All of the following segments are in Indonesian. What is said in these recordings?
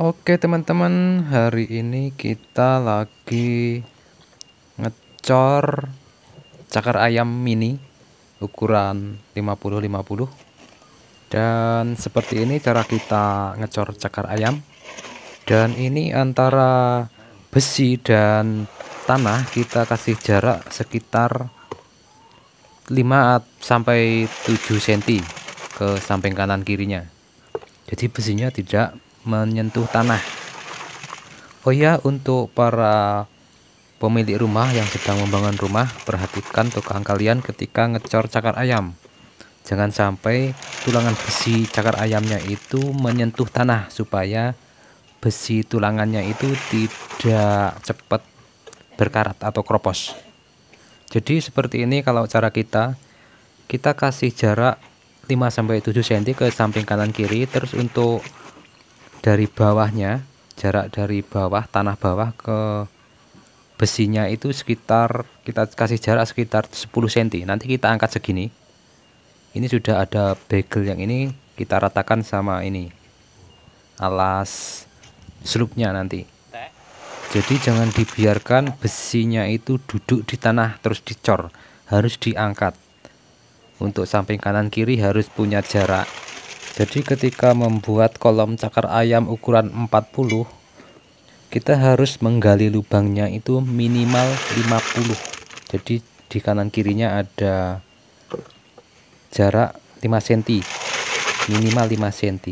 Oke teman-teman, hari ini kita lagi ngecor cakar ayam mini ukuran 50-50 dan seperti ini cara kita ngecor cakar ayam dan ini antara besi dan tanah kita kasih jarak sekitar 5 sampai 7 cm ke samping kanan kirinya jadi besinya tidak menyentuh tanah oh ya untuk para pemilik rumah yang sedang membangun rumah perhatikan tukang kalian ketika ngecor cakar ayam jangan sampai tulangan besi cakar ayamnya itu menyentuh tanah supaya besi tulangannya itu tidak cepat berkarat atau kropos jadi seperti ini kalau cara kita kita kasih jarak 5-7 cm ke samping kanan kiri terus untuk dari bawahnya jarak dari bawah tanah bawah ke besinya itu sekitar kita kasih jarak sekitar 10 cm nanti kita angkat segini ini sudah ada bagel yang ini kita ratakan sama ini alas slupnya nanti jadi jangan dibiarkan besinya itu duduk di tanah terus dicor harus diangkat untuk samping kanan kiri harus punya jarak jadi ketika membuat kolom cakar ayam ukuran 40 kita harus menggali lubangnya itu minimal 50 jadi di kanan kirinya ada jarak 5 cm minimal 5 cm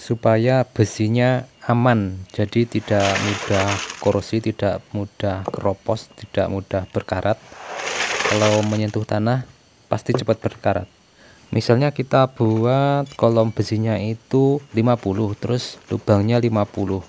supaya besinya aman jadi tidak mudah korosi tidak mudah keropos tidak mudah berkarat kalau menyentuh tanah pasti cepat berkarat misalnya kita buat kolom besinya itu 50 terus lubangnya 50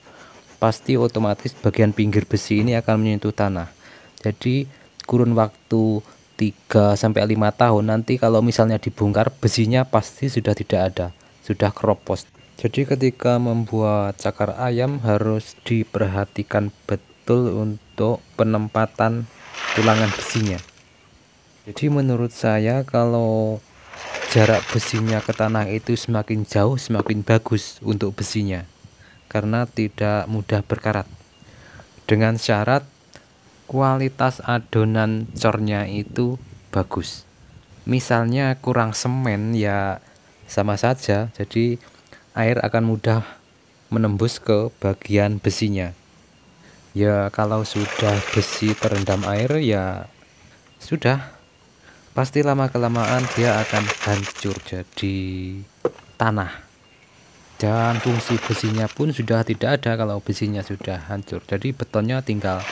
pasti otomatis bagian pinggir besi ini akan menyentuh tanah jadi kurun waktu 3 sampai 5 tahun nanti kalau misalnya dibongkar besinya pasti sudah tidak ada sudah keropos jadi ketika membuat cakar ayam harus diperhatikan betul untuk penempatan tulangan besinya jadi menurut saya kalau jarak besinya ke tanah itu semakin jauh semakin bagus untuk besinya karena tidak mudah berkarat dengan syarat kualitas adonan cornya itu bagus misalnya kurang semen ya sama saja jadi air akan mudah menembus ke bagian besinya ya kalau sudah besi terendam air ya sudah pasti lama-kelamaan dia akan hancur jadi tanah dan fungsi besinya pun sudah tidak ada kalau besinya sudah hancur jadi betonnya tinggal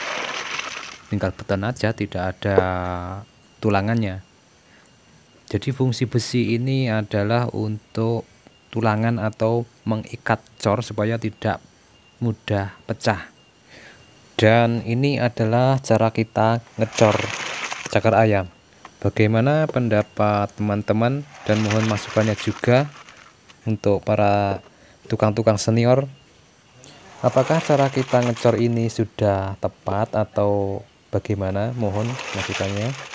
tinggal beton aja tidak ada tulangannya jadi fungsi besi ini adalah untuk tulangan atau mengikat cor supaya tidak mudah pecah dan ini adalah cara kita ngecor cakar ayam Bagaimana pendapat teman-teman dan mohon masukannya juga untuk para tukang-tukang senior. Apakah cara kita ngecor ini sudah tepat atau bagaimana? Mohon masukannya.